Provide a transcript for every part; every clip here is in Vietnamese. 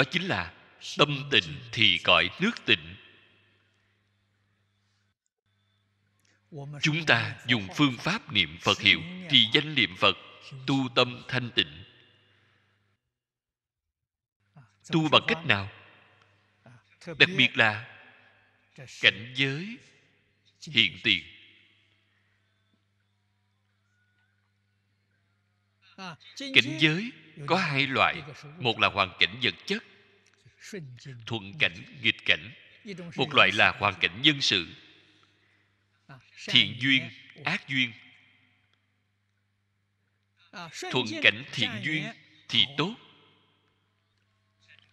đó chính là tâm tịnh thì cõi nước tịnh chúng ta dùng phương pháp niệm phật hiệu trì danh niệm phật tu tâm thanh tịnh tu bằng cách nào đặc biệt là cảnh giới hiện tiền cảnh giới có hai loại một là hoàn cảnh vật chất thuận cảnh nghịch cảnh một loại là hoàn cảnh nhân sự à, thiện duyên ác duyên à, thuận cảnh thiện duyên thì tốt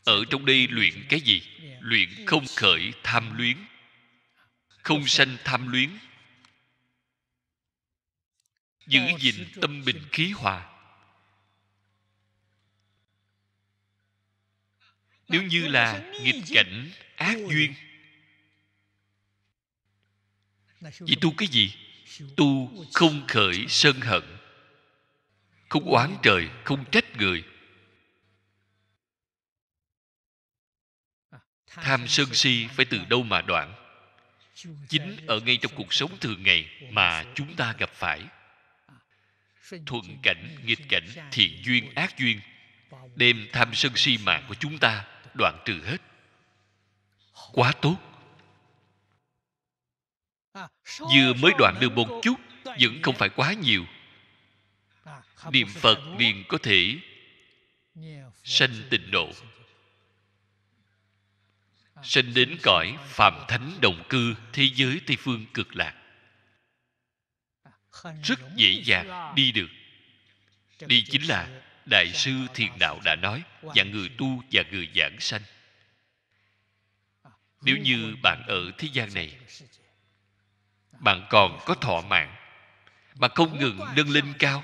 ở trong đây luyện cái gì dạ. luyện không khởi tham dạ. luyến dạ. không sanh tham luyến giữ gìn tâm bình khí hòa nếu như là nghịch cảnh ác duyên vậy tu cái gì tu không khởi sân hận không oán trời không trách người tham sân si phải từ đâu mà đoạn chính ở ngay trong cuộc sống thường ngày mà chúng ta gặp phải thuận cảnh nghịch cảnh thiện duyên ác duyên đem tham sân si mạng của chúng ta đoạn trừ hết quá tốt vừa mới đoạn được một chút vẫn không phải quá nhiều niệm phật liền có thể sanh tịnh độ sanh đến cõi phàm thánh đồng cư thế giới tây phương cực lạc rất dễ dàng đi được đi chính là đại sư thiền đạo đã nói và người tu và người giảng sanh nếu như bạn ở thế gian này bạn còn có thọ mạng mà không ngừng nâng lên cao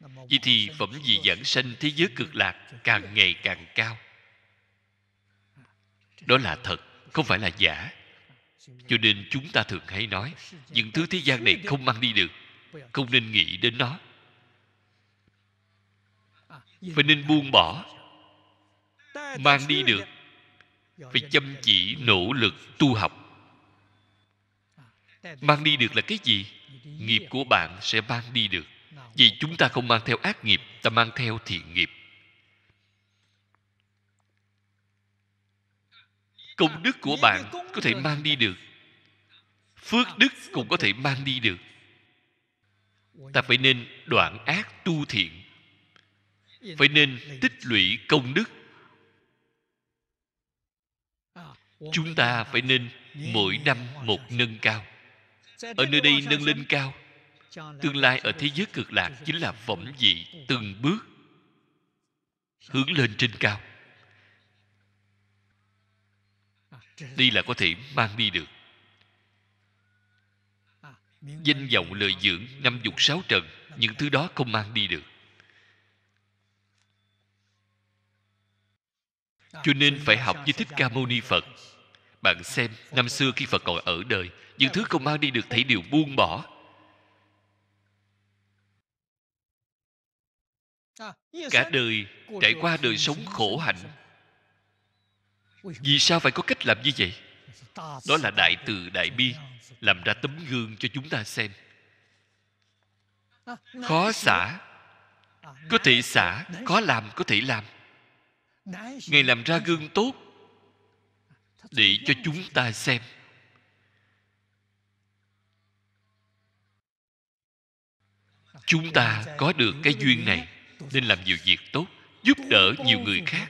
vậy thì phẩm vị giảng sanh thế giới cực lạc càng ngày càng cao đó là thật không phải là giả cho nên chúng ta thường hay nói những thứ thế gian này không mang đi được không nên nghĩ đến nó phải nên buông bỏ mang đi được phải chăm chỉ nỗ lực tu học mang đi được là cái gì nghiệp của bạn sẽ mang đi được vì chúng ta không mang theo ác nghiệp ta mang theo thiện nghiệp công đức của bạn có thể mang đi được phước đức cũng có thể mang đi được ta phải nên đoạn ác tu thiện phải nên tích lũy công đức chúng ta phải nên mỗi năm một nâng cao ở nơi đây nâng lên cao tương lai ở thế giới cực lạc chính là phẩm vị từng bước hướng lên trên cao đây là có thể mang đi được danh vọng lợi dưỡng năm dục sáu trần những thứ đó không mang đi được cho nên phải học như thích ca mâu ni phật bạn xem năm xưa khi phật còn ở đời những thứ không mang đi được thảy đều buông bỏ cả đời trải qua đời sống khổ hạnh vì sao phải có cách làm như vậy đó là đại từ đại bi làm ra tấm gương cho chúng ta xem khó xả có thể xả khó làm có thể làm ngài làm ra gương tốt để cho chúng ta xem chúng ta có được cái duyên này nên làm nhiều việc tốt giúp đỡ nhiều người khác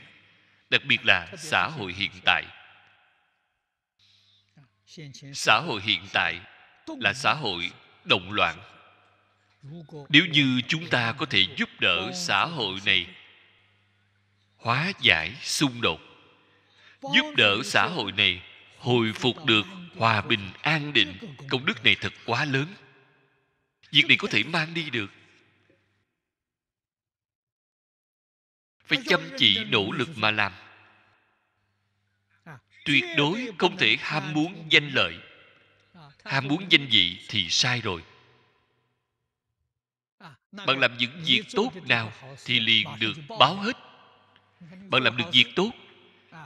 đặc biệt là xã hội hiện tại xã hội hiện tại là xã hội động loạn nếu như chúng ta có thể giúp đỡ xã hội này hóa giải xung đột giúp đỡ xã hội này hồi phục được hòa bình an định công đức này thật quá lớn việc này có thể mang đi được phải chăm chỉ nỗ lực mà làm tuyệt đối không thể ham muốn danh lợi ham muốn danh vị thì sai rồi bạn làm những việc tốt nào thì liền được báo hết bạn làm được việc tốt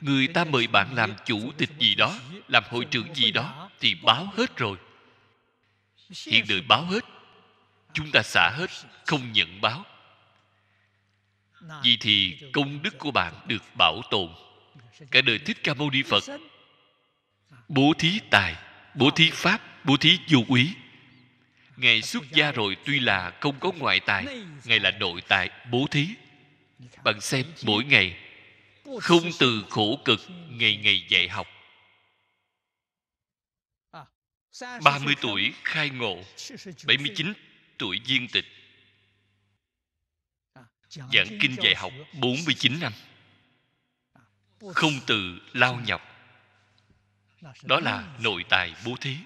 người ta mời bạn làm chủ tịch gì đó làm hội trưởng gì đó thì báo hết rồi hiện đời báo hết chúng ta xả hết không nhận báo vì thì công đức của bạn được bảo tồn cả đời thích ca mâu ni phật bố thí tài bố thí pháp bố thí vô úy Ngày xuất gia rồi tuy là không có ngoại tài ngày là nội tài bố thí bạn xem mỗi ngày không từ khổ cực ngày ngày dạy học 30 tuổi khai ngộ 79 tuổi viên tịch Giảng kinh dạy học 49 năm Không từ lao nhọc Đó là nội tài bố thí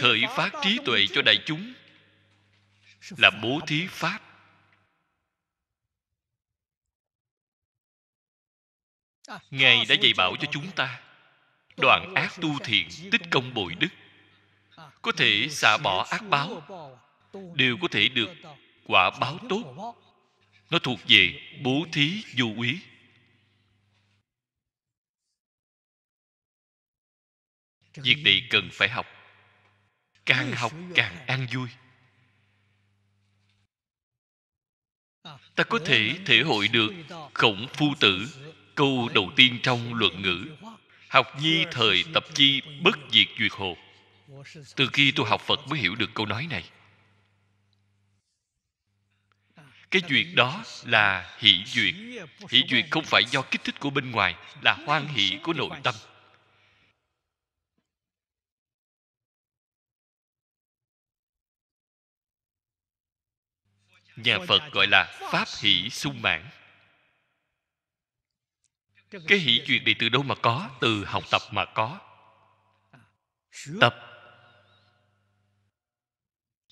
Khởi phát trí tuệ cho đại chúng là bố thí pháp à, ngài đã dạy bảo cho chúng ta đoạn ác tu thiện tích công bội đức à, có thể xả bỏ ác báo đều có thể được quả báo tốt nó thuộc về bố thí vô úy việc này cần phải học càng học càng an vui ta có thể thể hội được khổng phu tử câu đầu tiên trong luận ngữ học nhi thời tập chi bất diệt duyệt hồ từ khi tôi học phật mới hiểu được câu nói này cái duyệt đó là hỷ duyệt hỷ duyệt không phải do kích thích của bên ngoài là hoan hỷ của nội tâm nhà phật gọi là pháp hỷ sung mãn cái hỷ chuyện này từ đâu mà có từ học tập mà có tập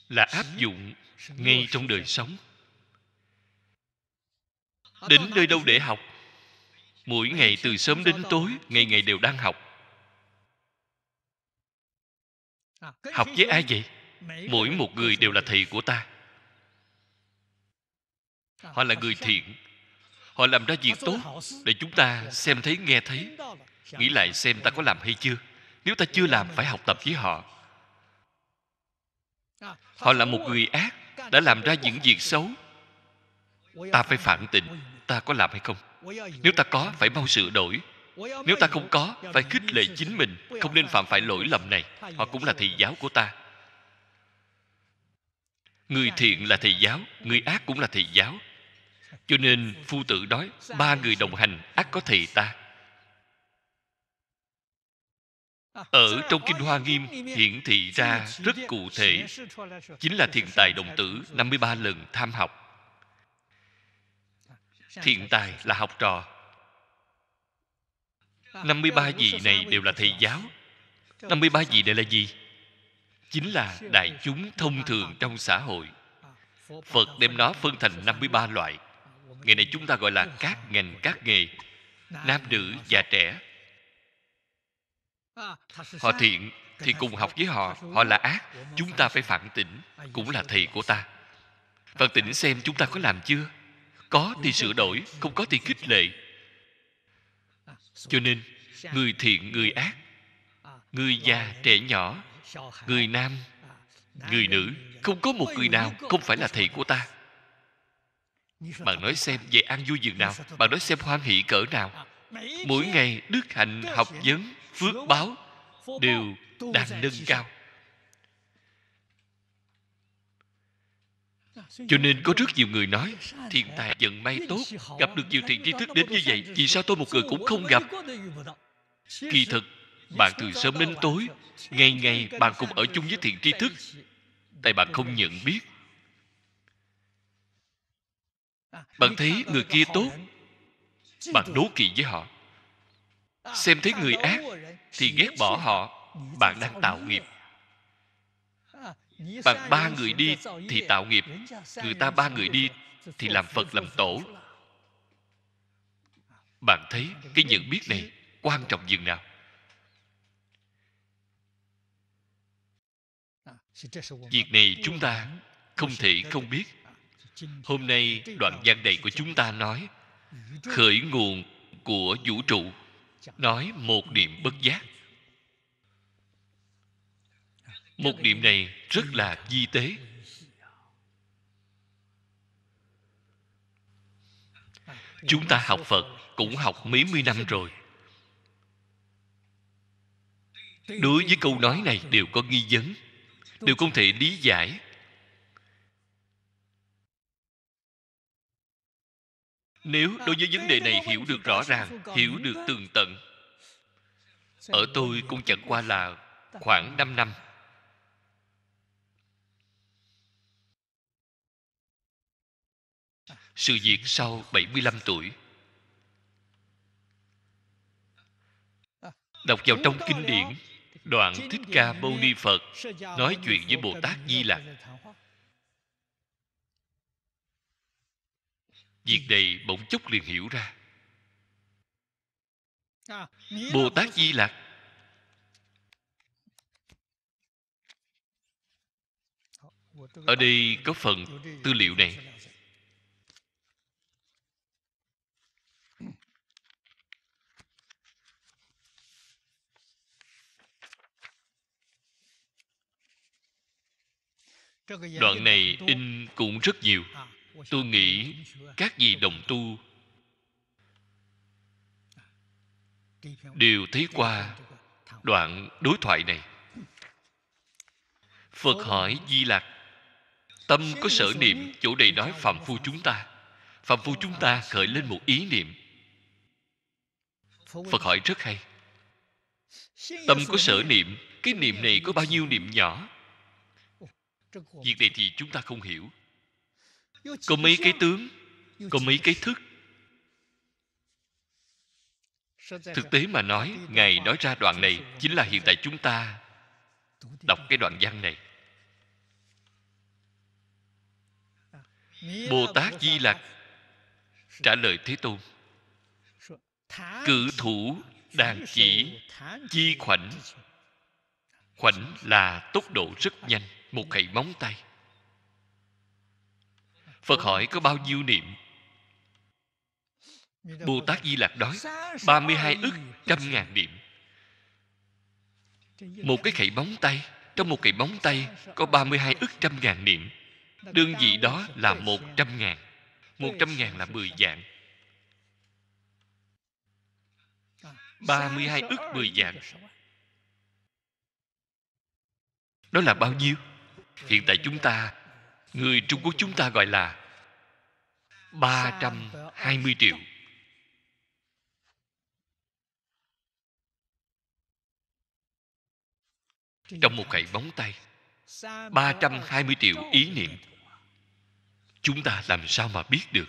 là áp dụng ngay trong đời sống đến nơi đâu để học mỗi ngày từ sớm đến tối ngày ngày đều đang học à, học với ai vậy mỗi một người đều là thầy của ta họ là người thiện họ làm ra việc tốt để chúng ta xem thấy nghe thấy nghĩ lại xem ta có làm hay chưa nếu ta chưa làm phải học tập với họ họ là một người ác đã làm ra những việc xấu ta phải phản tình ta có làm hay không nếu ta có phải mau sửa đổi nếu ta không có phải khích lệ chính mình không nên phạm phải lỗi lầm này họ cũng là thầy giáo của ta người thiện là thầy giáo người ác cũng là thầy giáo cho nên phu tử nói ba người đồng hành ắt có thị ta ở trong kinh hoa nghiêm hiển thị ra rất cụ thể chính là thiền tài đồng tử 53 lần tham học thiền tài là học trò 53 vị này đều là thầy giáo 53 vị này là gì? Chính là đại chúng thông thường trong xã hội Phật đem nó phân thành 53 loại ngày nay chúng ta gọi là các ngành các nghề nam nữ già trẻ họ thiện thì cùng học với họ họ là ác chúng ta phải phản tỉnh cũng là thầy của ta phản tỉnh xem chúng ta có làm chưa có thì sửa đổi không có thì khích lệ cho nên người thiện người ác người già trẻ nhỏ người nam người nữ không có một người nào không phải là thầy của ta bạn nói xem về an vui giường nào bạn nói xem hoan hỷ cỡ nào mỗi ngày đức hạnh học vấn phước báo đều đang nâng cao cho nên có rất nhiều người nói thiên tài vận may tốt gặp được nhiều thiền tri thức đến như vậy vì sao tôi một người cũng không gặp kỳ thực bạn từ sớm đến tối ngày ngày bạn cùng ở chung với thiền tri thức tại bạn không nhận biết bạn thấy người kia tốt bạn đố kỵ với họ xem thấy người ác thì ghét bỏ họ bạn đang tạo nghiệp bạn ba người đi thì tạo nghiệp người ta ba người đi thì làm phật làm tổ bạn thấy cái nhận biết này quan trọng dường nào việc này chúng ta không thể không biết hôm nay đoạn văn này của chúng ta nói khởi nguồn của vũ trụ nói một niệm bất giác một niệm này rất là di tế chúng ta học phật cũng học mấy mươi năm rồi đối với câu nói này đều có nghi vấn đều không thể lý giải nếu ờ, đối với vấn đề này hiểu được rõ ràng hiểu được tường tận ở tôi cũng chẳng qua là khoảng 5 năm sự việc sau 75 tuổi đọc vào trong kinh điển đoạn thích ca mâu ni phật nói chuyện với bồ tát di lặc việc này bỗng chốc liền hiểu ra à, bồ tát di Lặc ở đây có phần tư liệu này đoạn này in cũng rất nhiều à tôi nghĩ các vị đồng tu đều thấy qua đoạn đối thoại này phật hỏi di lặc tâm có sở niệm chỗ này nói phạm phu chúng ta phạm phu chúng ta khởi lên một ý niệm phật hỏi rất hay tâm có sở niệm cái niệm này có bao nhiêu niệm nhỏ việc này thì chúng ta không hiểu có mấy cái tướng có mấy cái thức thực tế mà nói ngài nói ra đoạn này chính là hiện tại chúng ta đọc cái đoạn văn này à, bồ tát di lặc trả lời thế tôn cử thủ đàn chỉ chi khoảnh khoảnh là tốc độ rất à, nhanh một gậy móng tay Phật hỏi có bao nhiêu niệm Bồ Tát Di Lạc đói 32 ức trăm ngàn niệm Một cái khẩy bóng tay Trong một cái bóng tay Có 32 ức trăm ngàn niệm Đơn vị đó là một trăm ngàn Một trăm ngàn là mười dạng 32 ức mười dạng Đó là bao nhiêu? Hiện tại chúng ta người trung quốc chúng ta gọi là 320 triệu trong một cái bóng tay 320 triệu ý niệm chúng ta làm sao mà biết được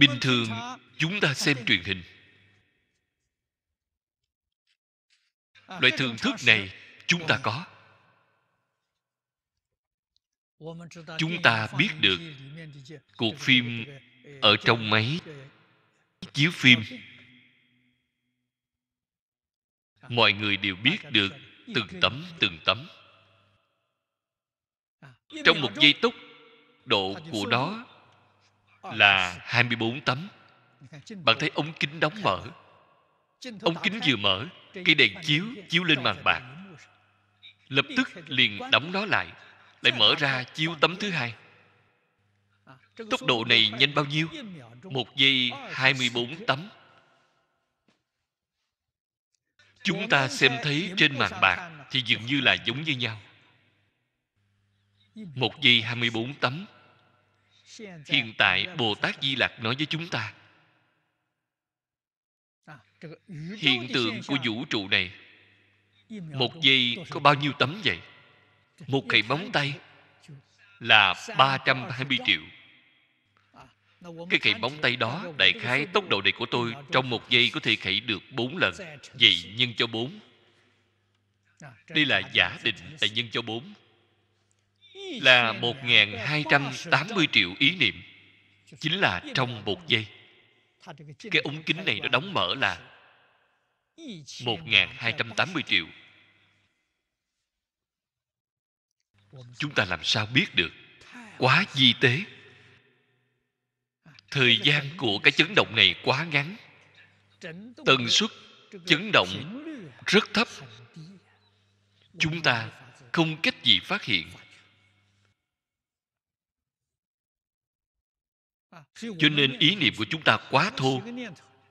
bình thường chúng ta xem truyền hình loại thưởng thức này chúng ta có chúng ta biết được cuộc phim ở trong máy chiếu phim mọi người đều biết được từng tấm từng tấm trong một giây túc độ của đó là 24 tấm bạn thấy ống kính đóng mở ống kính vừa mở cây đèn chiếu chiếu lên màn bạc lập tức liền đóng nó lại lại mở ra chiếu tấm thứ hai à, tốc độ này nhanh bao nhiêu một giây 24 tấm chúng ta xem thấy trên màn bạc à. thì dường như là giống như nhau một giây 24 tấm hiện tại bồ tát di lặc nói với chúng ta hiện tượng của vũ trụ này một giây có bao nhiêu tấm vậy một cậy móng tay là 320 triệu à, cái cây móng tay đó đại khái tốc độ này của tôi trong một giây có thể khẩy được bốn lần vậy nhân cho bốn à, đây là giả định là nhân cho bốn là 1.280 triệu ý niệm chính là trong một giây cái ống kính này nó đóng mở là 1.280 triệu Chúng ta làm sao biết được Quá di tế Thời gian của cái chấn động này quá ngắn Tần suất chấn động rất thấp Chúng ta không cách gì phát hiện Cho nên ý niệm của chúng ta quá thô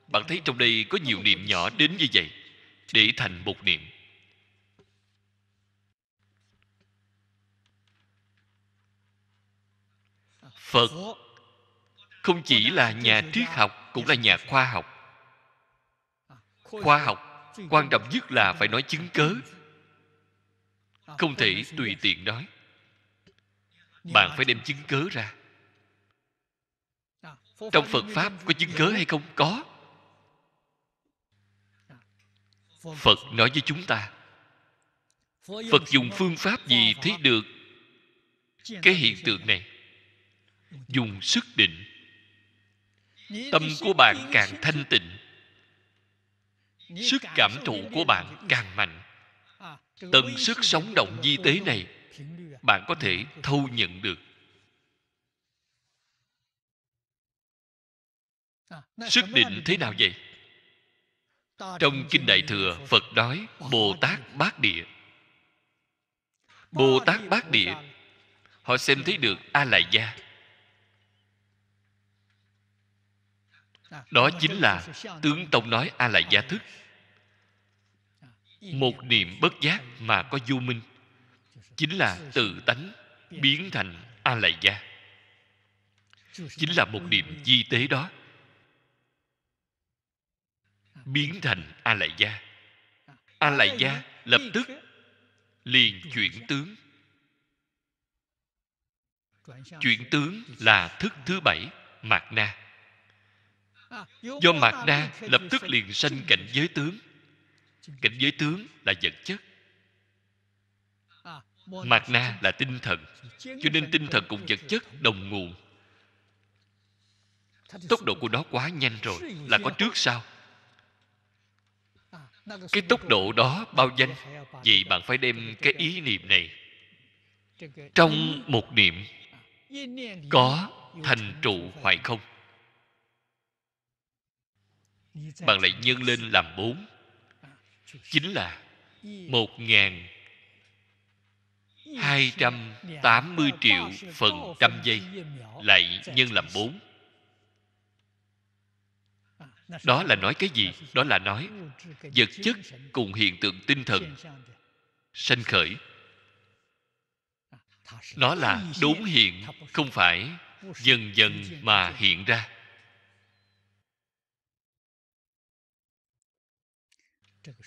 bạn thấy trong đây có nhiều niệm nhỏ đến như vậy để thành một niệm phật không chỉ là nhà triết học cũng là nhà khoa học khoa học quan trọng nhất là phải nói chứng cớ không thể tùy tiện nói bạn phải đem chứng cớ ra trong phật pháp có chứng cớ hay không có phật nói với chúng ta phật dùng phương pháp gì thấy được cái hiện tượng này dùng sức định tâm của bạn càng thanh tịnh sức cảm thụ của bạn càng mạnh tần sức sống động di tế này bạn có thể thâu nhận được sức định thế nào vậy trong kinh đại thừa phật nói bồ tát bát địa bồ tát bát địa họ xem thấy được a lại gia đó chính là tướng tông nói a lại gia thức một niệm bất giác mà có vô minh chính là tự tánh biến thành a lại gia chính là một niệm di tế đó biến thành a lại à, gia a lại gia lập tức liền chuyển tướng chuyển tướng là thức thứ bảy mạt na à, do mạt na lập tức liền sanh cảnh giới tướng cảnh giới tướng là vật chất à, mạt na là tinh thần cho nên tinh thần cùng vật chất đồng nguồn tốc độ của nó quá nhanh rồi là có trước sau cái tốc độ đó bao danh vậy bạn phải đem cái ý niệm này trong một niệm có thành trụ hoại không bạn lại nhân lên làm bốn chính là một ngàn hai trăm tám mươi triệu phần trăm giây lại nhân làm bốn đó là nói cái gì đó là nói vật chất cùng hiện tượng tinh thần sanh khởi nó là đốn hiện không phải dần dần mà hiện ra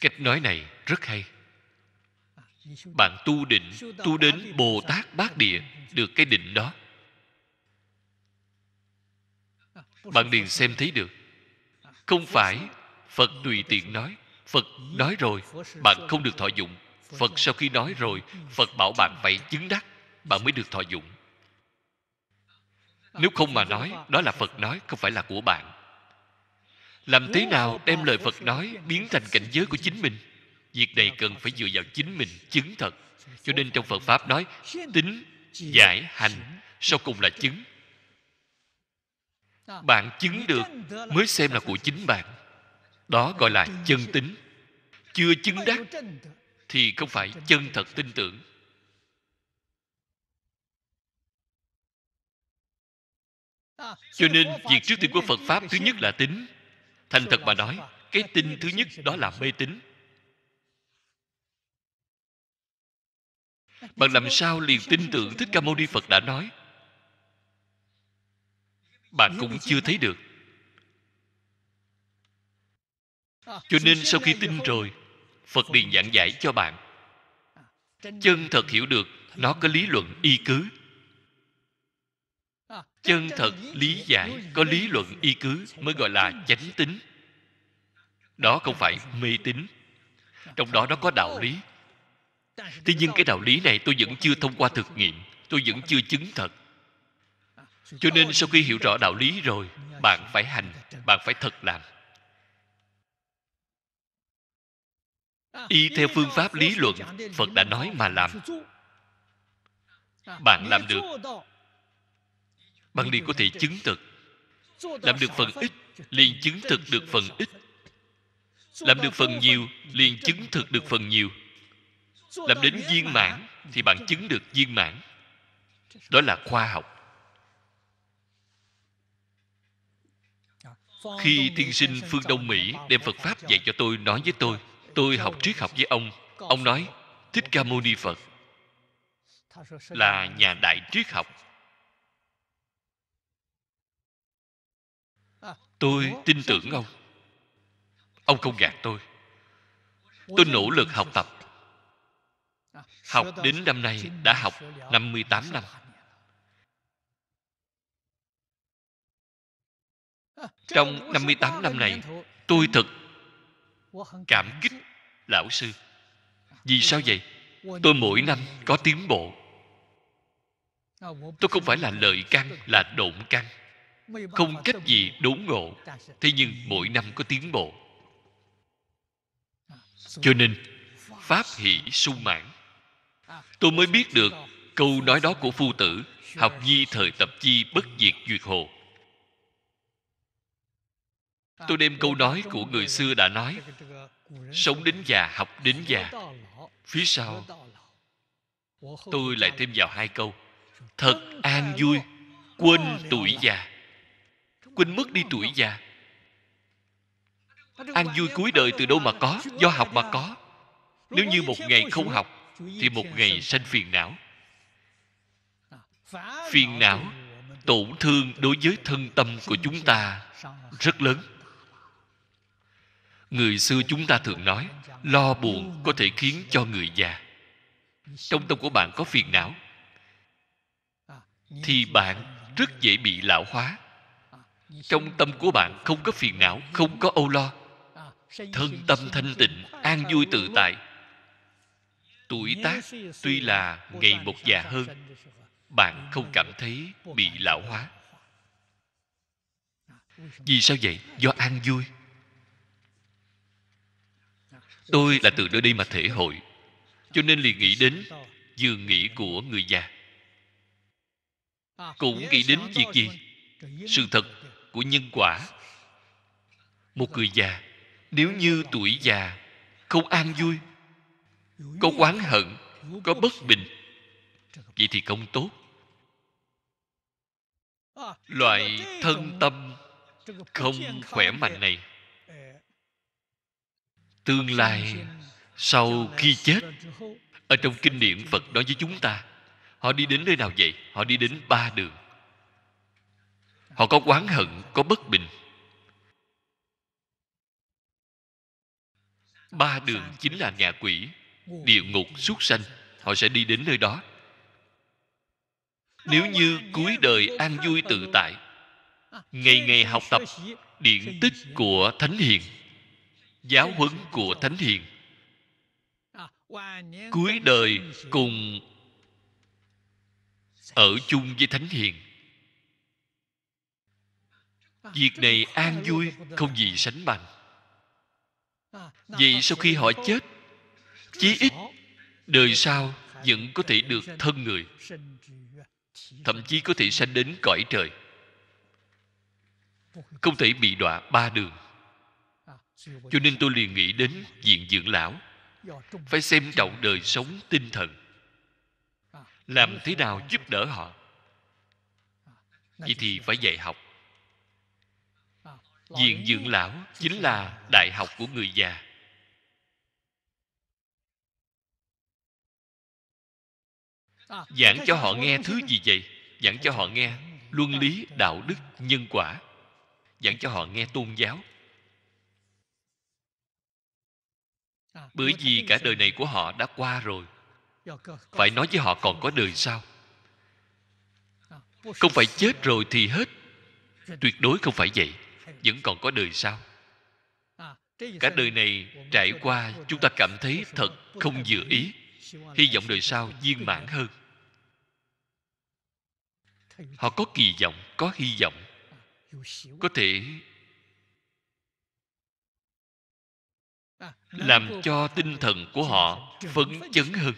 cách nói này rất hay bạn tu định tu đến bồ tát bát địa được cái định đó bạn liền xem thấy được không phải phật tùy tiện nói phật nói rồi bạn không được thọ dụng phật sau khi nói rồi phật bảo bạn phải chứng đắc bạn mới được thọ dụng nếu không mà nói đó là phật nói không phải là của bạn làm thế nào đem lời phật nói biến thành cảnh giới của chính mình việc này cần phải dựa vào chính mình chứng thật cho nên trong phật pháp nói tính giải hành sau cùng là chứng bạn chứng được mới xem là của chính bạn đó gọi là chân tính chưa chứng đắc thì không phải chân thật tin tưởng cho nên việc trước tiên của phật pháp thứ nhất là tính thành thật mà nói cái tin thứ nhất đó là mê tín bạn làm sao liền tin tưởng thích ca mâu ni phật đã nói bạn cũng chưa thấy được cho nên sau khi tin rồi phật liền giảng giải cho bạn chân thật hiểu được nó có lý luận y cứ chân thật lý giải có lý luận y cứ mới gọi là chánh tính đó không phải mê tín trong đó nó có đạo lý tuy nhiên cái đạo lý này tôi vẫn chưa thông qua thực nghiệm tôi vẫn chưa chứng thật cho nên sau khi hiểu rõ đạo lý rồi bạn phải hành bạn phải thật làm y theo phương pháp lý luận phật đã nói mà làm bạn làm được bạn liền có thể chứng thực làm được phần ít liền chứng thực được phần ít làm được phần nhiều liền chứng thực được phần nhiều làm đến viên mãn thì bạn chứng được viên mãn đó là khoa học khi tiên sinh phương đông mỹ đem phật pháp dạy cho tôi nói với tôi tôi học triết học với ông ông nói thích ca mâu ni phật là nhà đại triết học tôi tin tưởng ông ông không gạt tôi tôi nỗ lực học tập học đến năm nay đã học 58 năm Trong 58 năm này Tôi thật cảm kích lão sư Vì sao vậy? Tôi mỗi năm có tiến bộ Tôi không phải là lợi căn Là độn căn Không cách gì đốn ngộ Thế nhưng mỗi năm có tiến bộ Cho nên Pháp hỷ sung mãn Tôi mới biết được câu nói đó của phu tử Học nhi thời tập chi bất diệt duyệt hồ tôi đem câu nói của người xưa đã nói sống đến già học đến già phía sau tôi lại thêm vào hai câu thật an vui quên tuổi già quên mất đi tuổi già an vui cuối đời từ đâu mà có do học mà có nếu như một ngày không học thì một ngày sanh phiền não phiền não tổn thương đối với thân tâm của chúng ta rất lớn người xưa chúng ta thường nói lo buồn có thể khiến cho người già trong tâm của bạn có phiền não thì bạn rất dễ bị lão hóa trong tâm của bạn không có phiền não không có âu lo thân tâm thanh tịnh an vui tự tại tuổi tác tuy là ngày một già hơn bạn không cảm thấy bị lão hóa vì sao vậy do an vui tôi là từ nơi đây mà thể hội cho nên liền nghĩ đến giường nghỉ của người già cũng nghĩ đến việc gì sự thật của nhân quả một người già nếu như tuổi già không an vui có oán hận có bất bình vậy thì không tốt loại thân tâm không khỏe mạnh này tương lai sau khi chết ở trong kinh niệm phật nói với chúng ta họ đi đến nơi nào vậy họ đi đến ba đường họ có oán hận có bất bình ba đường chính là nhà quỷ địa ngục súc sanh họ sẽ đi đến nơi đó nếu như cuối đời an vui tự tại ngày ngày học tập điện tích của thánh hiền giáo huấn của thánh hiền cuối đời cùng ở chung với thánh hiền việc này an vui không gì sánh bằng vì sau khi họ chết chí ít đời sau vẫn có thể được thân người thậm chí có thể sanh đến cõi trời không thể bị đọa ba đường cho nên tôi liền nghĩ đến diện dưỡng lão phải xem trọng đời sống tinh thần làm thế nào giúp đỡ họ vậy thì phải dạy học Diện dưỡng lão chính là đại học của người già giảng cho họ nghe thứ gì vậy giảng cho họ nghe luân lý đạo đức nhân quả giảng cho họ nghe tôn giáo bởi vì cả đời này của họ đã qua rồi phải nói với họ còn có đời sau không phải chết rồi thì hết tuyệt đối không phải vậy vẫn còn có đời sau cả đời này trải qua chúng ta cảm thấy thật không vừa ý hy vọng đời sau viên mãn hơn họ có kỳ vọng có hy vọng có thể làm cho tinh thần của họ phấn chấn hơn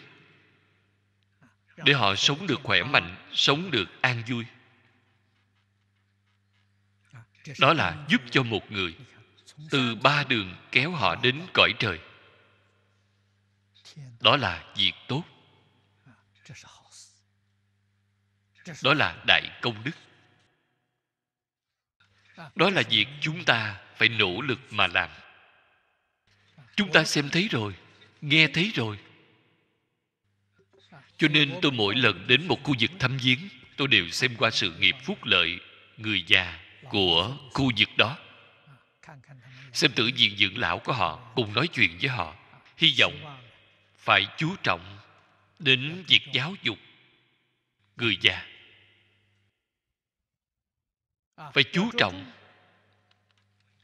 để họ sống được khỏe mạnh sống được an vui đó là giúp cho một người từ ba đường kéo họ đến cõi trời đó là việc tốt đó là đại công đức đó là việc chúng ta phải nỗ lực mà làm chúng ta xem thấy rồi nghe thấy rồi cho nên tôi mỗi lần đến một khu vực thăm viếng tôi đều xem qua sự nghiệp phúc lợi người già của khu vực đó xem tử viện dưỡng lão của họ cùng nói chuyện với họ hy vọng phải chú trọng đến việc giáo dục người già phải chú trọng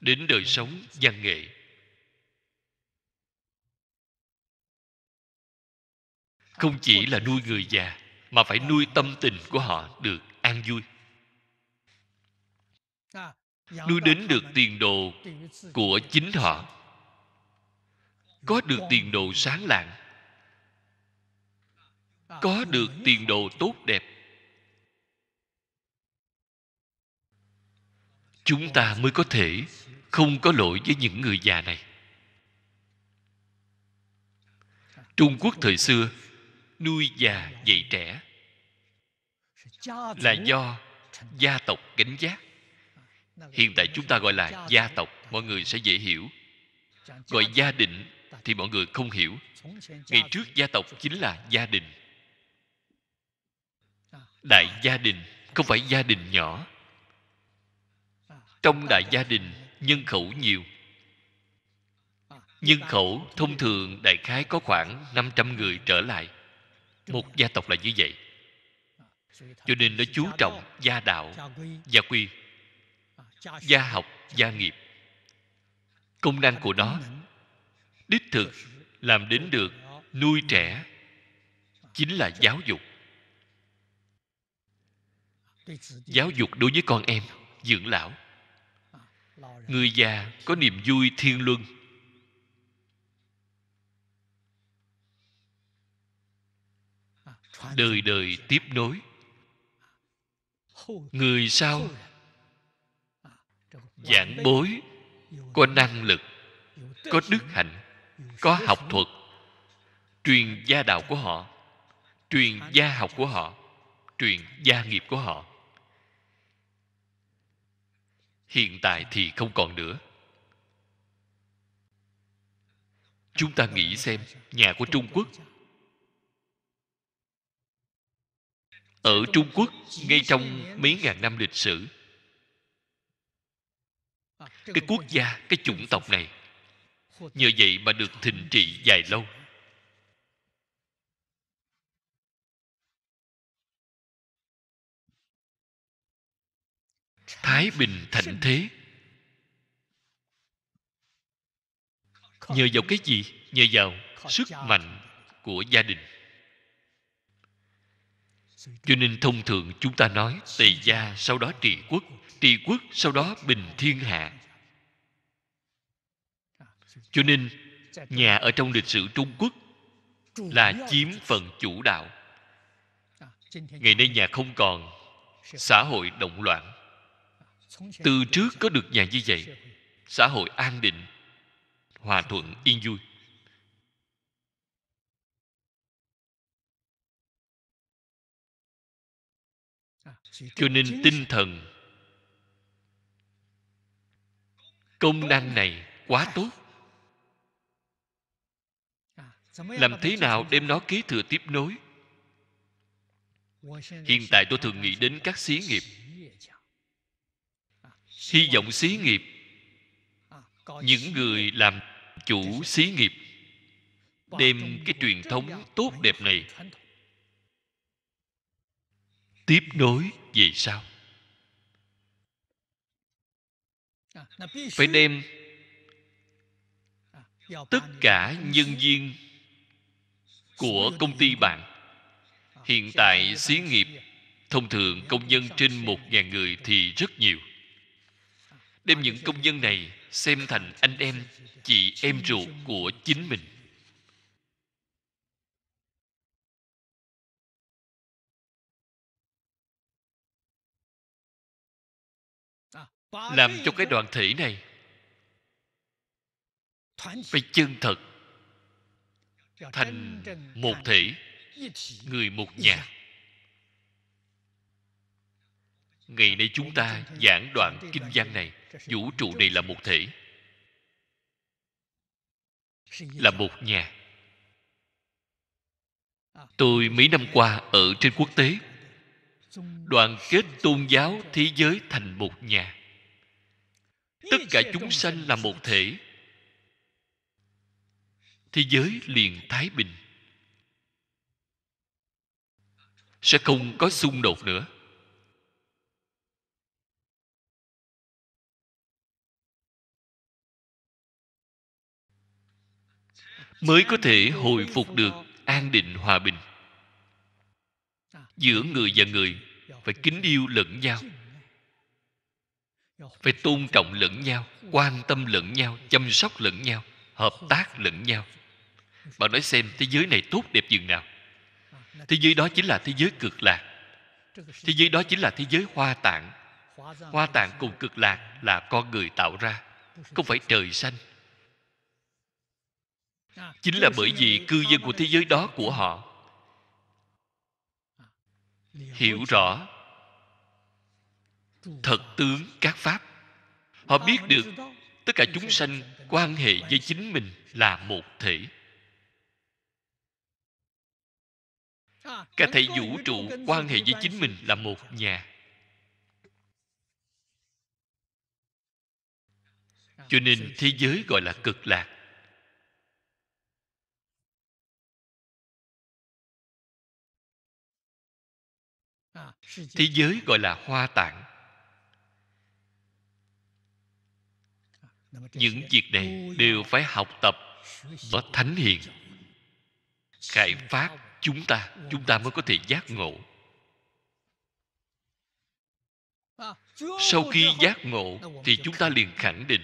đến đời sống văn nghệ không chỉ là nuôi người già mà phải nuôi tâm tình của họ được an vui nuôi đến được tiền đồ của chính họ có được tiền đồ sáng lạng có được tiền đồ tốt đẹp chúng ta mới có thể không có lỗi với những người già này trung quốc thời xưa nuôi già dạy trẻ là do gia tộc gánh giác hiện tại chúng ta gọi là gia tộc mọi người sẽ dễ hiểu gọi gia đình thì mọi người không hiểu ngày trước gia tộc chính là gia đình đại gia đình không phải gia đình nhỏ trong đại gia đình nhân khẩu nhiều nhân khẩu thông thường đại khái có khoảng 500 người trở lại một gia tộc là như vậy cho nên nó chú trọng gia đạo gia quy gia học gia nghiệp công năng của nó đích thực làm đến được nuôi trẻ chính là giáo dục giáo dục đối với con em dưỡng lão người già có niềm vui thiên luân đời đời tiếp nối người sau giảng bối có năng lực có đức hạnh có học thuật truyền gia đạo của họ truyền gia học của họ truyền gia nghiệp của họ hiện tại thì không còn nữa chúng ta nghĩ xem nhà của trung quốc ở trung quốc ngay trong mấy ngàn năm lịch sử cái quốc gia cái chủng tộc này nhờ vậy mà được thịnh trị dài lâu thái bình thạnh thế nhờ vào cái gì nhờ vào sức mạnh của gia đình cho nên thông thường chúng ta nói tề gia sau đó trị quốc trị quốc sau đó bình thiên hạ cho nên nhà ở trong lịch sử trung quốc là chiếm phần chủ đạo ngày nay nhà không còn xã hội động loạn từ trước có được nhà như vậy xã hội an định hòa thuận yên vui cho nên tinh thần công năng này quá tốt làm thế nào đem nó kế thừa tiếp nối hiện tại tôi thường nghĩ đến các xí nghiệp hy vọng xí nghiệp những người làm chủ xí nghiệp đem cái truyền thống tốt đẹp này tiếp nối vì sao phải đem tất cả nhân viên của công ty bạn hiện tại xí nghiệp thông thường công nhân trên một ngàn người thì rất nhiều đem những công nhân này xem thành anh em chị em ruột của chính mình làm cho cái đoàn thể này phải chân thật thành một thể người một nhà ngày nay chúng ta giảng đoạn kinh văn này vũ trụ này là một thể là một nhà tôi mấy năm qua ở trên quốc tế đoàn kết tôn giáo thế giới thành một nhà tất cả chúng sanh là một thể thế giới liền thái bình sẽ không có xung đột nữa mới có thể hồi phục được an định hòa bình giữa người và người phải kính yêu lẫn nhau phải tôn trọng lẫn nhau quan tâm lẫn nhau chăm sóc lẫn nhau hợp tác lẫn nhau bạn nói xem thế giới này tốt đẹp dường nào thế giới đó chính là thế giới cực lạc thế giới đó chính là thế giới hoa tạng hoa tạng cùng cực lạc là con người tạo ra không phải trời xanh chính là bởi vì cư dân của thế giới đó của họ hiểu rõ thật tướng các pháp họ biết được tất cả chúng sanh quan hệ với chính mình là một thể cả thể vũ trụ quan hệ với chính mình là một nhà cho nên thế giới gọi là cực lạc thế giới gọi là hoa tạng những việc này đều phải học tập ở thánh hiền khai phát chúng ta chúng ta mới có thể giác ngộ à, sau khi giác ngộ thì chúng ta liền khẳng định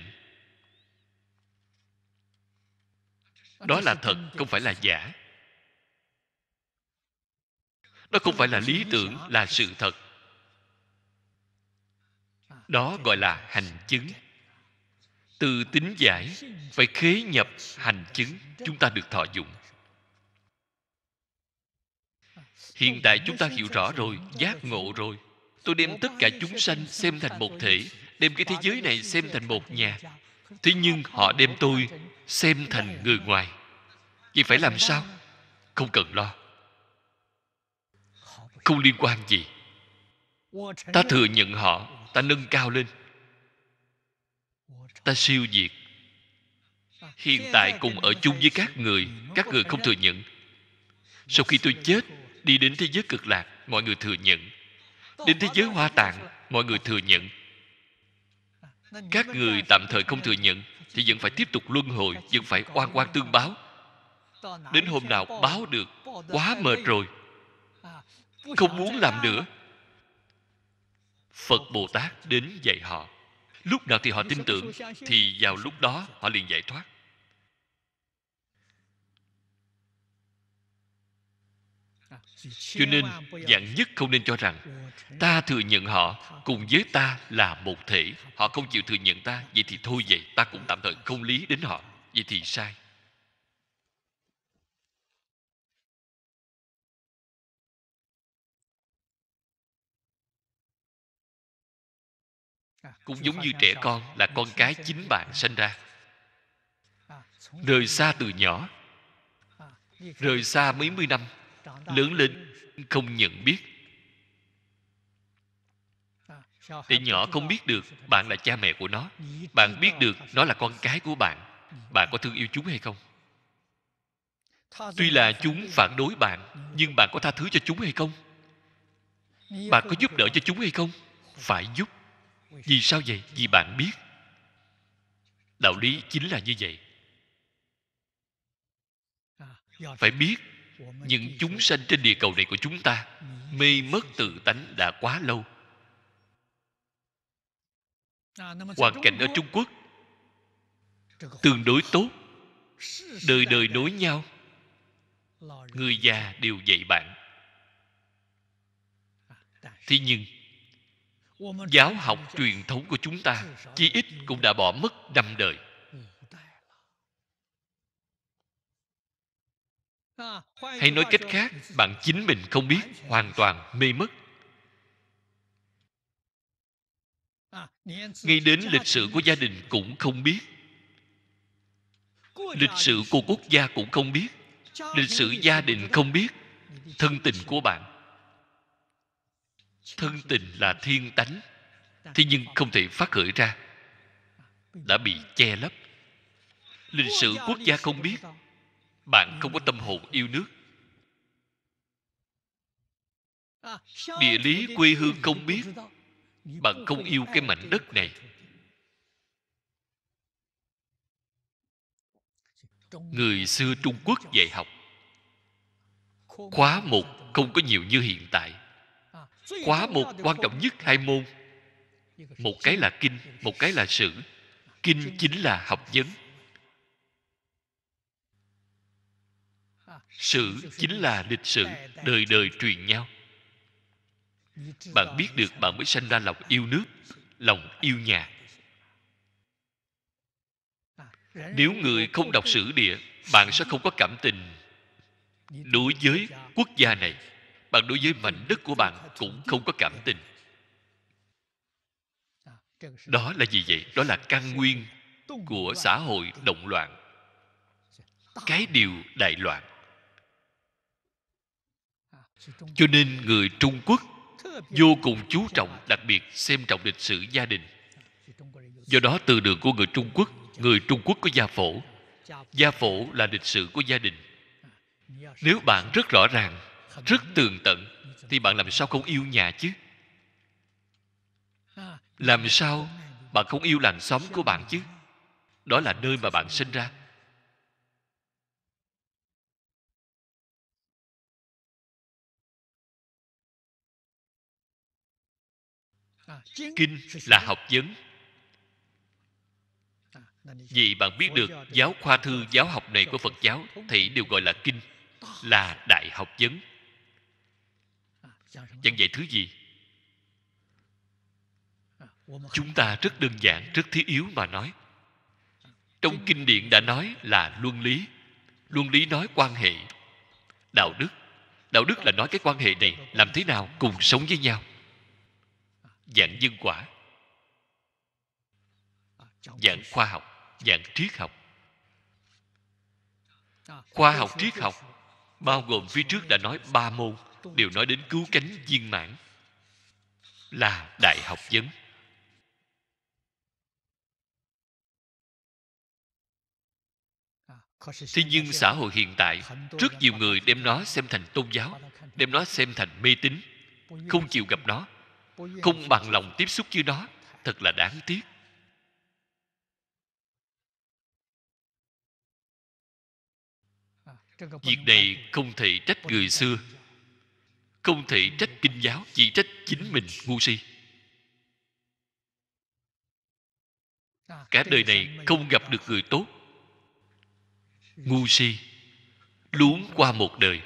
đó là thật không phải là giả đó không phải là lý tưởng là sự thật đó gọi là hành chứng từ tính giải phải khế nhập hành chứng chúng ta được thọ dụng hiện tại chúng ta hiểu rõ rồi giác ngộ rồi tôi đem tất cả chúng sanh xem thành một thể đem cái thế giới này xem thành một nhà thế nhưng họ đem tôi xem thành người ngoài vậy phải làm sao không cần lo không liên quan gì ta thừa nhận họ ta nâng cao lên ta siêu diệt hiện tại cùng ở chung với các người các người không thừa nhận sau khi tôi chết đi đến thế giới cực lạc mọi người thừa nhận đến thế giới hoa tạng mọi người thừa nhận các người tạm thời không thừa nhận thì vẫn phải tiếp tục luân hồi vẫn phải oan oan tương báo đến hôm nào báo được quá mệt rồi không muốn làm nữa phật bồ tát đến dạy họ lúc nào thì họ tin tưởng thì vào lúc đó họ liền giải thoát cho nên dạng nhất không nên cho rằng ta thừa nhận họ cùng với ta là một thể họ không chịu thừa nhận ta vậy thì thôi vậy ta cũng tạm thời không lý đến họ vậy thì sai À, cũng giống như trẻ con là con cái chính bạn sinh ra à, rời xa từ nhỏ à, rời xa mấy mươi năm lớn lên không nhận biết để nhỏ không biết được bạn là cha mẹ của nó bạn biết được nó là con cái của bạn bạn có thương yêu chúng hay không tuy là chúng phản đối bạn nhưng bạn có tha thứ cho chúng hay không bạn có giúp đỡ cho chúng hay không phải giúp vì sao vậy vì bạn biết đạo lý chính là như vậy phải biết những chúng sanh trên địa cầu này của chúng ta mê mất tự tánh đã quá lâu hoàn cảnh ở trung quốc tương đối tốt đời đời nối nhau người già đều dạy bạn thế nhưng giáo học truyền thống của chúng ta chí ít cũng đã bỏ mất năm đời hay nói cách khác bạn chính mình không biết hoàn toàn mê mất ngay đến lịch sử của gia đình cũng không biết lịch sử của quốc gia cũng không biết lịch sử gia đình không biết thân tình của bạn thân tình là thiên tánh thế nhưng không thể phát khởi ra đã bị che lấp lịch sử quốc gia không biết bạn không có tâm hồn yêu nước địa lý quê hương không biết bạn không yêu cái mảnh đất này người xưa trung quốc dạy học khóa một không có nhiều như hiện tại khóa một quan trọng nhất hai môn một cái là kinh một cái là sử kinh chính là học vấn sử chính là lịch sử đời đời truyền nhau bạn biết được bạn mới sanh ra lòng yêu nước lòng yêu nhà nếu người không đọc sử địa bạn sẽ không có cảm tình đối với quốc gia này bạn đối với mảnh đất của bạn cũng không có cảm tình đó là gì vậy đó là căn nguyên của xã hội động loạn cái điều đại loạn cho nên người trung quốc vô cùng chú trọng đặc biệt xem trọng lịch sử gia đình do đó từ đường của người trung quốc người trung quốc có gia phổ gia phổ là lịch sử của gia đình nếu bạn rất rõ ràng rất tường tận thì bạn làm sao không yêu nhà chứ làm sao bạn không yêu làng xóm của bạn chứ đó là nơi mà bạn sinh ra kinh là học vấn vì bạn biết được giáo khoa thư giáo học này của phật giáo thì đều gọi là kinh là đại học vấn giảng dạ, dạy thứ gì à, chúng ta rất đơn giản rất thiếu yếu mà nói trong kinh điển đã nói là luân lý luân lý nói quan hệ đạo đức đạo đức là nói cái quan hệ này làm thế nào cùng sống với nhau dạng nhân quả dạng à, khoa học dạng triết học à, khoa học triết học bao gồm phía trước đã nói ba môn đều nói đến cứu cánh viên mãn là đại học vấn thế nhưng xã hội hiện tại rất nhiều người đem nó xem thành tôn giáo đem nó xem thành mê tín không chịu gặp nó không bằng lòng tiếp xúc với nó thật là đáng tiếc việc này không thể trách người xưa không thể trách kinh giáo chỉ trách chính mình ngu si cả đời này không gặp được người tốt ngu si luống qua một đời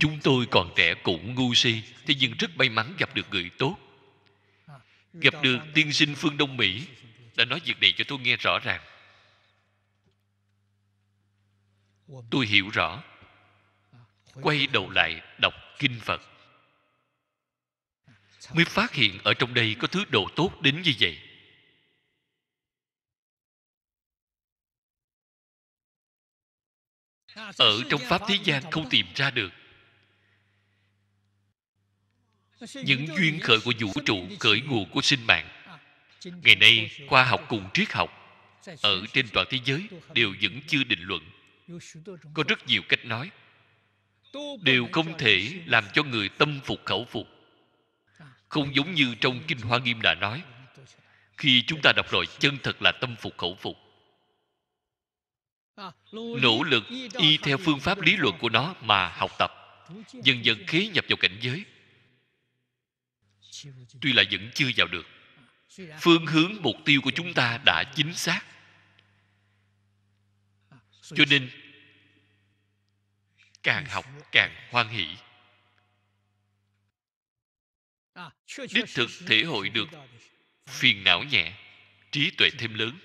chúng tôi còn trẻ cũng ngu si thế nhưng rất may mắn gặp được người tốt gặp được tiên sinh phương đông mỹ đã nói việc này cho tôi nghe rõ ràng tôi hiểu rõ quay đầu lại đọc kinh phật mới phát hiện ở trong đây có thứ đồ tốt đến như vậy ở trong pháp thế gian không tìm ra được những duyên khởi của vũ trụ khởi nguồn của sinh mạng ngày nay khoa học cùng triết học ở trên toàn thế giới đều vẫn chưa định luận có rất nhiều cách nói đều không thể làm cho người tâm phục khẩu phục không giống như trong kinh hoa nghiêm đã nói khi chúng ta đọc rồi chân thật là tâm phục khẩu phục nỗ lực y theo phương pháp lý luận của nó mà học tập dần dần khế nhập vào cảnh giới tuy là vẫn chưa vào được phương hướng mục tiêu của chúng ta đã chính xác cho nên càng học càng hoan hỷ đích thực thể hội được phiền não nhẹ trí tuệ thêm lớn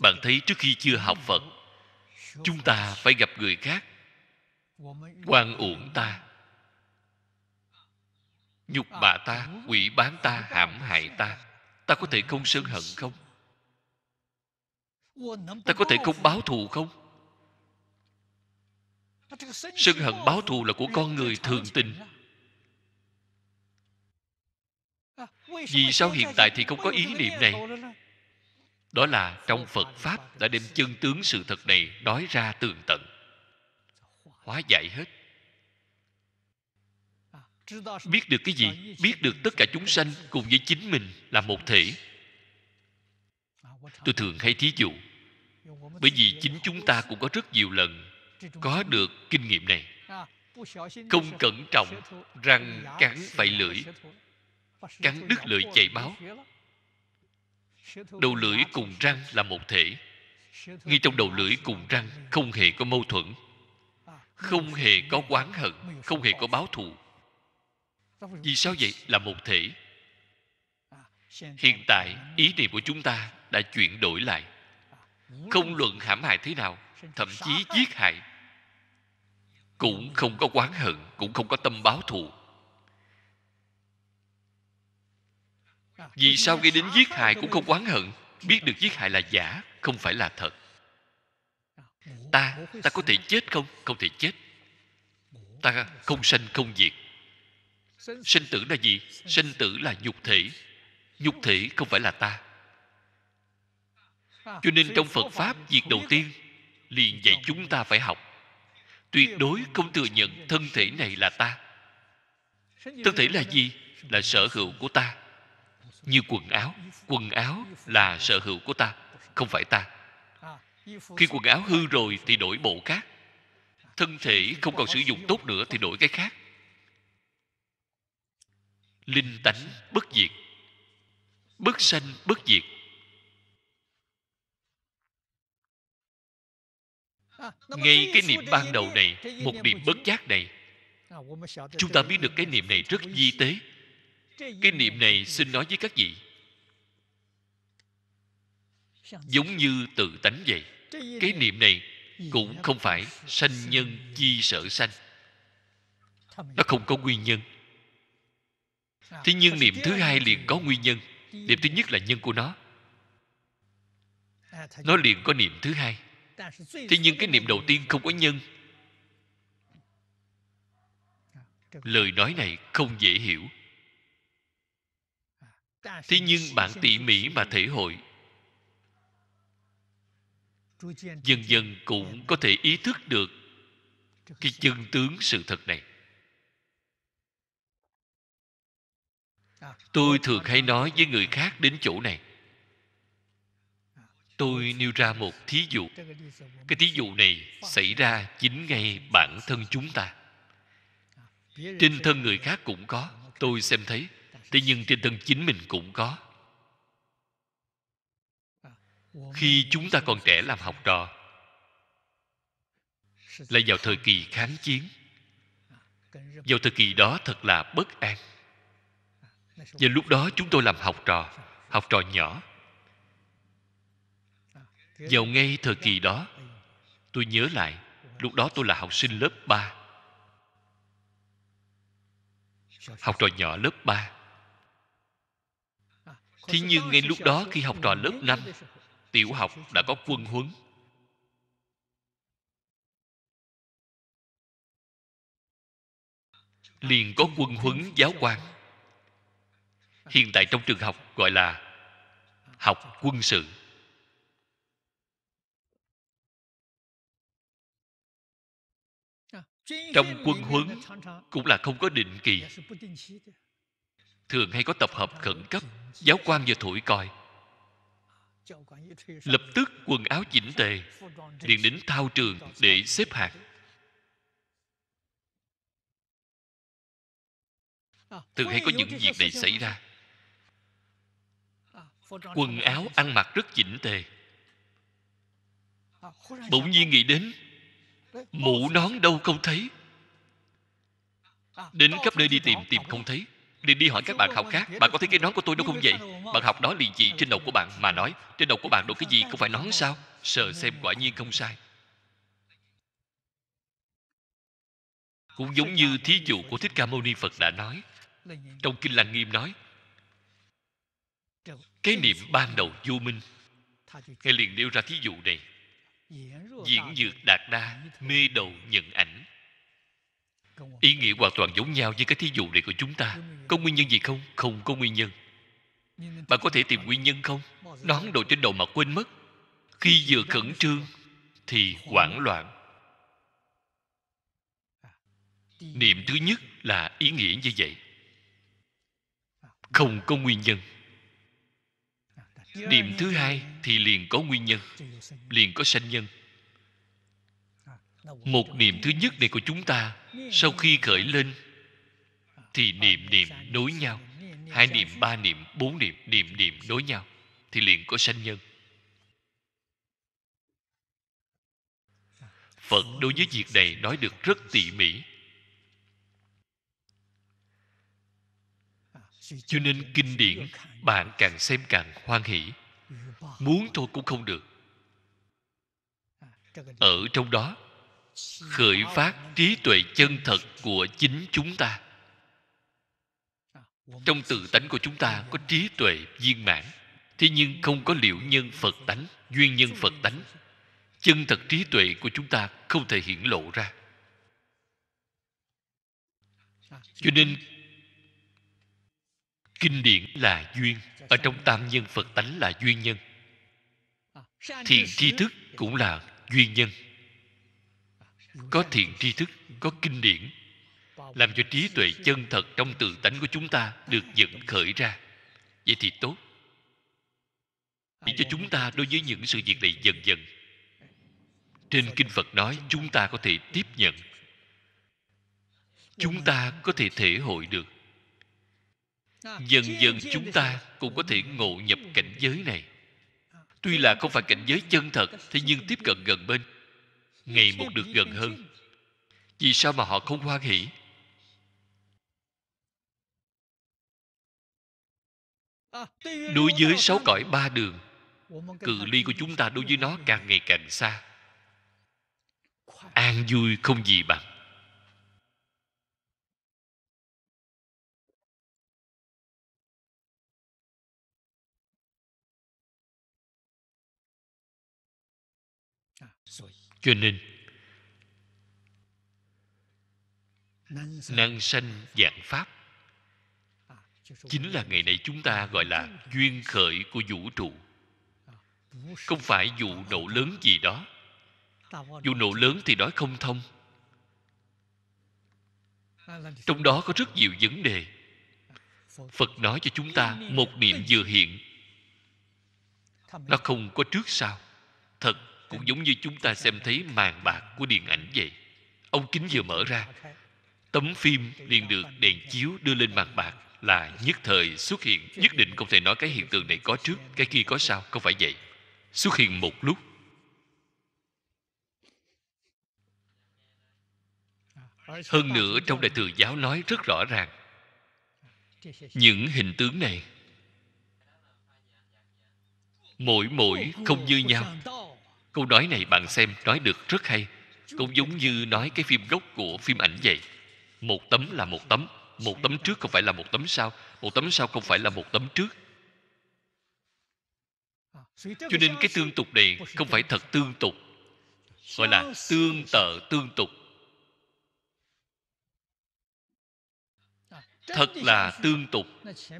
bạn thấy trước khi chưa học phật chúng ta phải gặp người khác quan uổng ta nhục mạ ta quỷ bán ta hãm hại ta ta có thể không sân hận không ta có thể không báo thù không sân hận báo thù là của con người thường tình vì sao hiện tại thì không có ý niệm này đó là trong phật pháp đã đem chân tướng sự thật này nói ra tường tận hóa giải hết biết được cái gì biết được tất cả chúng sanh cùng với chính mình là một thể tôi thường hay thí dụ bởi vì chính chúng ta cũng có rất nhiều lần có được kinh nghiệm này không cẩn trọng răng cắn phải lưỡi cắn đứt lưỡi chạy báo. đầu lưỡi cùng răng là một thể ngay trong đầu lưỡi cùng răng không hề có mâu thuẫn không hề có oán hận không hề có báo thù vì sao vậy là một thể hiện tại ý niệm của chúng ta đã chuyển đổi lại không luận hãm hại thế nào thậm chí giết hại cũng không có oán hận cũng không có tâm báo thù vì sao gây đến giết hại cũng không oán hận biết được giết hại là giả không phải là thật ta ta có thể chết không không thể chết ta không sanh không diệt sinh tử là gì sinh tử là nhục thể nhục thể không phải là ta cho nên trong phật pháp việc đầu tiên liền dạy chúng ta phải học tuyệt đối không thừa nhận thân thể này là ta thân thể là gì là sở hữu của ta như quần áo quần áo là sở hữu của ta không phải ta khi quần áo hư rồi thì đổi bộ khác thân thể không còn sử dụng tốt nữa thì đổi cái khác linh tánh bất diệt bất sanh bất diệt ngay cái niệm ban đầu này một niệm bất giác này chúng ta biết được cái niệm này rất di tế cái niệm này xin nói với các vị giống như tự tánh vậy cái niệm này cũng không phải sanh nhân chi sở sanh nó không có nguyên nhân thế nhưng niệm thứ hai liền có nguyên nhân niệm thứ nhất là nhân của nó nó liền có niệm thứ hai thế nhưng cái niệm đầu tiên không có nhân lời nói này không dễ hiểu thế nhưng bạn tỉ mỉ mà thể hội dần dần cũng có thể ý thức được cái chân tướng sự thật này tôi thường hay nói với người khác đến chỗ này tôi nêu ra một thí dụ cái thí dụ này xảy ra chính ngay bản thân chúng ta trên thân người khác cũng có tôi xem thấy thế nhưng trên thân chính mình cũng có khi chúng ta còn trẻ làm học trò là vào thời kỳ kháng chiến vào thời kỳ đó thật là bất an và lúc đó chúng tôi làm học trò học trò nhỏ vào ngay thời kỳ đó tôi nhớ lại lúc đó tôi là học sinh lớp 3 học trò nhỏ lớp 3 thế nhưng ngay lúc đó khi học trò lớp 5 tiểu học đã có quân huấn liền có quân huấn giáo quan hiện tại trong trường học gọi là học quân sự trong quân huấn cũng là không có định kỳ thường hay có tập hợp khẩn cấp giáo quan và thổi coi lập tức quần áo chỉnh tề liền đến thao trường để xếp hạt thường hay có những việc này xảy ra quần áo ăn mặc rất chỉnh tề bỗng nhiên nghĩ đến mũ nón đâu không thấy đến khắp nơi đi tìm tìm không thấy liền đi hỏi các bạn học khác bạn có thấy cái nón của tôi đâu không vậy bạn học đó liền chỉ trên đầu của bạn mà nói trên đầu của bạn đội cái gì không phải nón sao sờ xem quả nhiên không sai cũng giống như thí dụ của thích ca mâu ni phật đã nói trong kinh lăng nghiêm nói cái niệm ban đầu vô minh ngay liền nêu ra thí dụ này diễn dược đạt đa mê đầu nhận ảnh ý nghĩa hoàn toàn giống nhau với cái thí dụ này của chúng ta có nguyên nhân gì không không có nguyên nhân bạn có thể tìm nguyên nhân không nón đồ trên đầu mà quên mất khi vừa khẩn trương thì hoảng loạn niệm thứ nhất là ý nghĩa như vậy không có nguyên nhân điểm thứ hai thì liền có nguyên nhân liền có sanh nhân một niệm thứ nhất này của chúng ta sau khi khởi lên thì niệm niệm đối nhau hai niệm ba niệm bốn niệm niệm niệm đối nhau thì liền có sanh nhân phật đối với việc này nói được rất tỉ mỉ cho nên kinh điển bạn càng xem càng hoan hỷ muốn thôi cũng không được ở trong đó khởi phát trí tuệ chân thật của chính chúng ta trong tự tánh của chúng ta có trí tuệ viên mãn thế nhưng không có liệu nhân phật tánh duyên nhân phật tánh chân thật trí tuệ của chúng ta không thể hiển lộ ra cho nên kinh điển là duyên ở trong tam nhân phật tánh là duyên nhân thiện tri thức cũng là duyên nhân có thiện tri thức có kinh điển làm cho trí tuệ chân thật trong tự tánh của chúng ta được dựng khởi ra vậy thì tốt để cho chúng ta đối với những sự việc này dần dần trên kinh phật nói chúng ta có thể tiếp nhận chúng ta có thể thể hội được dần dần chúng ta cũng có thể ngộ nhập cảnh giới này tuy là không phải cảnh giới chân thật thế nhưng tiếp cận gần bên ngày một được gần hơn vì sao mà họ không hoan hỷ đối với sáu cõi ba đường cự ly của chúng ta đối với nó càng ngày càng xa an vui không gì bằng cho nên năng sanh dạng pháp à, chính là ngày nay chúng ta gọi là duyên khởi của vũ trụ à, không phải vụ nổ lớn gì đó vụ nổ lớn thì nói không thông trong đó có rất nhiều vấn đề à, phật nói cho chúng ta một niệm vừa hiện nó không có trước sau thật cũng giống như chúng ta xem thấy màn bạc của điện ảnh vậy ông kính vừa mở ra tấm phim liền được đèn chiếu đưa lên màn bạc là nhất thời xuất hiện nhất định không thể nói cái hiện tượng này có trước cái kia có sau không phải vậy xuất hiện một lúc hơn nữa trong đại thừa giáo nói rất rõ ràng những hình tướng này mỗi mỗi không như nhau câu nói này bạn xem nói được rất hay cũng giống như nói cái phim gốc của phim ảnh vậy một tấm là một tấm một tấm trước không phải là một tấm sau một tấm sau không phải là một tấm trước cho nên cái tương tục này không phải thật tương tục gọi là tương tự tương tục thật là tương tục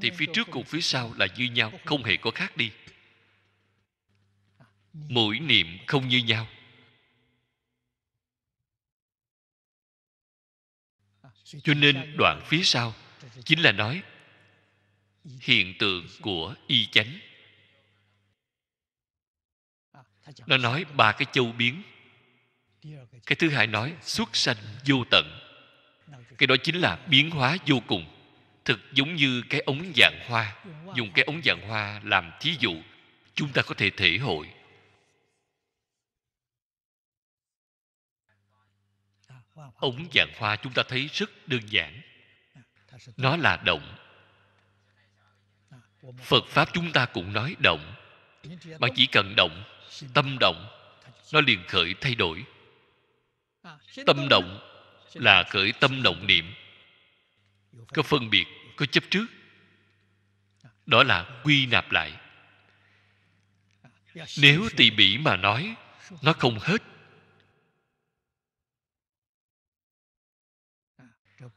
thì phía trước cùng phía sau là như nhau không hề có khác đi mỗi niệm không như nhau cho nên đoạn phía sau chính là nói hiện tượng của y chánh nó nói ba cái châu biến cái thứ hai nói xuất sanh vô tận cái đó chính là biến hóa vô cùng thực giống như cái ống dạng hoa dùng cái ống dạng hoa làm thí dụ chúng ta có thể thể hội ống dạng hoa chúng ta thấy rất đơn giản nó là động phật pháp chúng ta cũng nói động mà chỉ cần động tâm động nó liền khởi thay đổi tâm động là khởi tâm động niệm có phân biệt có chấp trước đó là quy nạp lại nếu tỉ mỉ mà nói nó không hết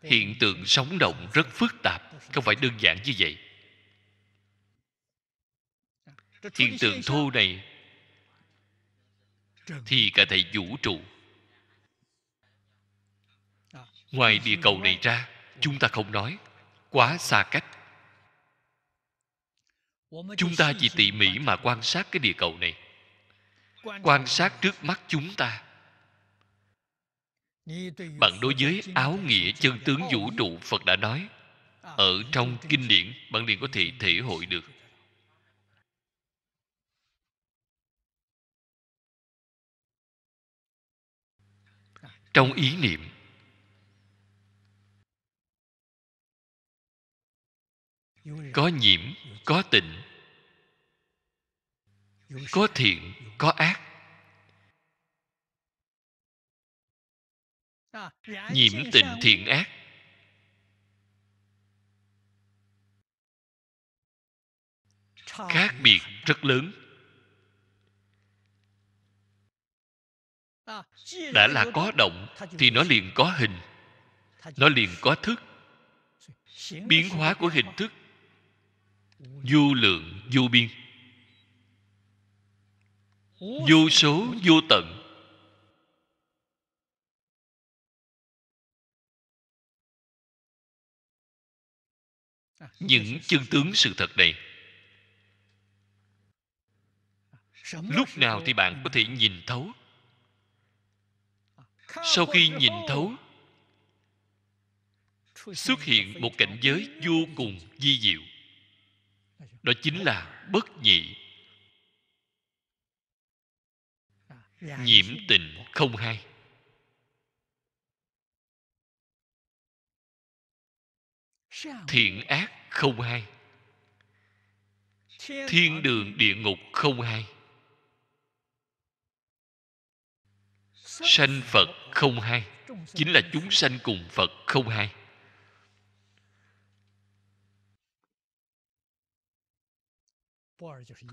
hiện tượng sống động rất phức tạp không phải đơn giản như vậy hiện tượng thô này thì cả thầy vũ trụ ngoài địa cầu này ra chúng ta không nói quá xa cách chúng ta chỉ tỉ mỉ mà quan sát cái địa cầu này quan sát trước mắt chúng ta bạn đối với áo nghĩa chân tướng vũ trụ phật đã nói ở trong kinh điển bạn liền có thể thể hội được trong ý niệm có nhiễm có tịnh có thiện có ác Ờ, dạ, nhiễm tình thiện ác khác biệt rất lớn ờ, đã là có động thì nó liền có hình nó liền có thức biến hóa của hình thức vô lượng vô biên vô số vô tận những chân tướng sự thật này lúc nào thì bạn có thể nhìn thấu sau khi nhìn thấu xuất hiện một cảnh giới vô cùng di diệu đó chính là bất nhị nhiễm tình không hai thiện ác không hai thiên đường địa ngục không hai sanh phật không hai chính là chúng sanh cùng phật không hai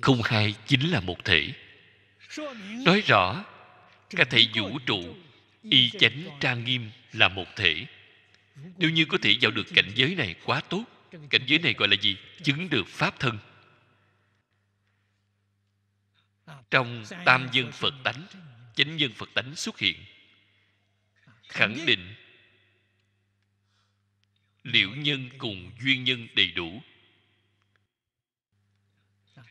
không hai chính là một thể nói rõ cả thể vũ trụ y chánh trang nghiêm là một thể nếu như có thể vào được cảnh giới này quá tốt cảnh giới này gọi là gì chứng được pháp thân trong tam nhân phật tánh chánh nhân phật tánh xuất hiện khẳng định liễu nhân cùng duyên nhân đầy đủ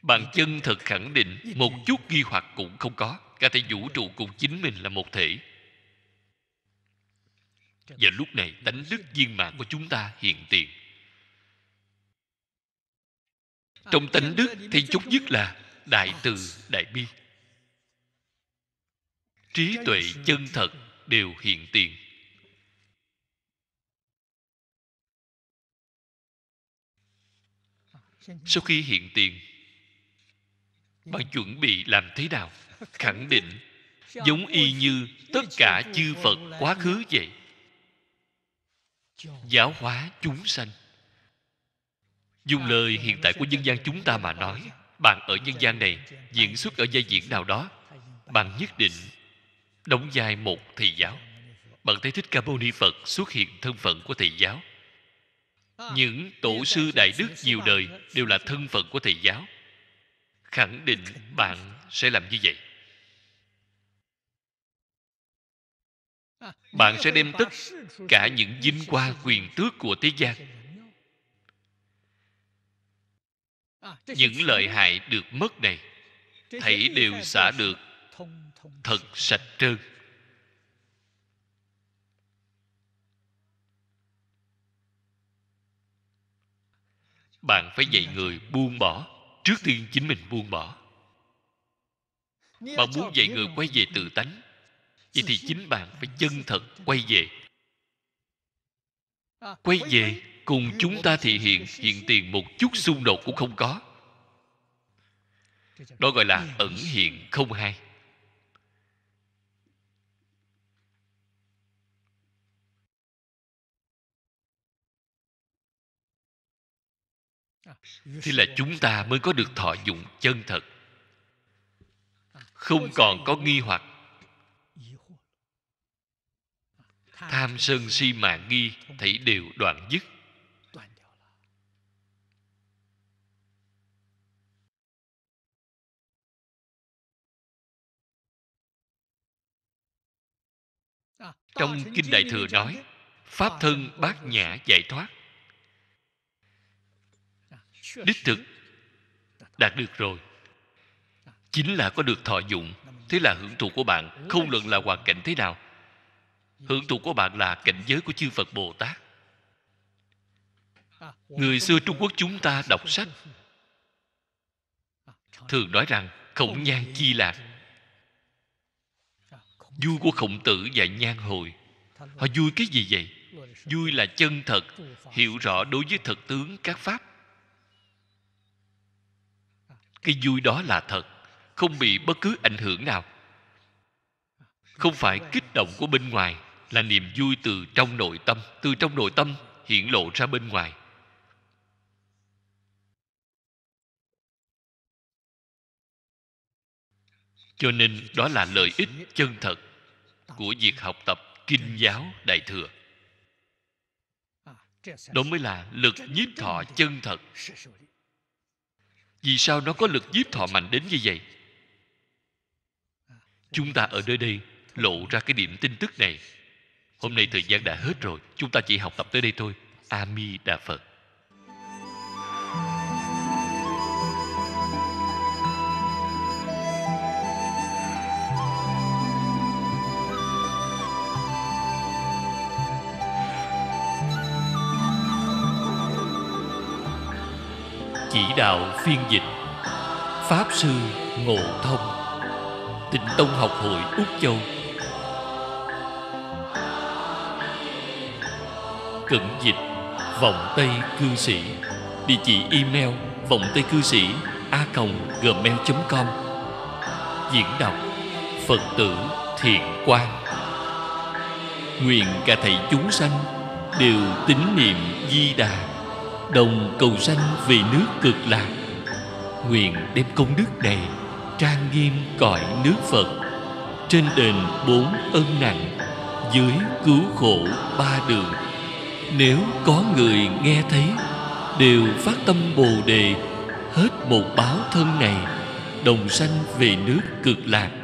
bằng chân thật khẳng định một chút ghi hoặc cũng không có cả thể vũ trụ cùng chính mình là một thể và lúc này tánh đức viên mạng của chúng ta hiện tiền trong tánh đức thì chúng nhất là đại từ đại bi trí tuệ chân thật đều hiện tiền sau khi hiện tiền bạn chuẩn bị làm thế nào khẳng định giống y như tất cả chư phật quá khứ vậy giáo hóa chúng sanh Dùng lời hiện tại của dân gian chúng ta mà nói Bạn ở dân gian này Diễn xuất ở giai diễn nào đó Bạn nhất định Đóng vai một thầy giáo Bạn thấy Thích Ca Mâu Ni Phật xuất hiện thân phận của thầy giáo Những tổ sư đại đức nhiều đời Đều là thân phận của thầy giáo Khẳng định bạn sẽ làm như vậy Bạn sẽ đem tất cả những vinh hoa quyền tước của thế gian những lợi hại được mất này thảy đều xả được thật sạch trơn bạn phải dạy người buông bỏ trước tiên chính mình buông bỏ bạn muốn dạy người quay về tự tánh vậy thì chính bạn phải chân thật quay về quay về cùng chúng ta thị hiện hiện tiền một chút xung đột cũng không có đó gọi là ẩn hiện không hay. thì là chúng ta mới có được thọ dụng chân thật không còn có nghi hoặc tham sân si mạng nghi thấy đều đoạn dứt trong kinh đại thừa nói pháp ờ, thân dạ, dạ, bát dạ. nhã giải thoát đích thực đạt được rồi chính là có được thọ dụng thế là hưởng thụ của bạn không luận là hoàn cảnh thế nào hưởng thụ của bạn là cảnh giới của chư phật bồ tát à, người xưa trung quốc chúng ta đọc sách à, thường nói rằng khổng nhan chi lạc vui của khổng tử và nhan hồi họ vui cái gì vậy vui là chân thật hiểu rõ đối với thật tướng các pháp cái vui đó là thật không bị bất cứ ảnh hưởng nào không phải kích động của bên ngoài là niềm vui từ trong nội tâm từ trong nội tâm hiện lộ ra bên ngoài cho nên đó là lợi ích chân thật của việc học tập kinh giáo đại thừa đó mới là lực nhiếp thọ chân thật vì sao nó có lực nhiếp thọ mạnh đến như vậy chúng ta ở nơi đây lộ ra cái điểm tin tức này hôm nay thời gian đã hết rồi chúng ta chỉ học tập tới đây thôi A mi đà phật chỉ đạo phiên dịch Pháp Sư Ngộ Thông Tịnh Tông Học Hội Úc Châu Cận dịch Vòng Tây Cư Sĩ Địa chỉ email vòng tây cư sĩ a gmail.com Diễn đọc Phật tử Thiện Quang Nguyện cả thầy chúng sanh đều tín niệm Di Đà đồng cầu sanh vì nước cực lạc nguyện đem công đức này trang nghiêm cõi nước phật trên đền bốn ân nặng dưới cứu khổ ba đường nếu có người nghe thấy đều phát tâm bồ đề hết một báo thân này đồng sanh về nước cực lạc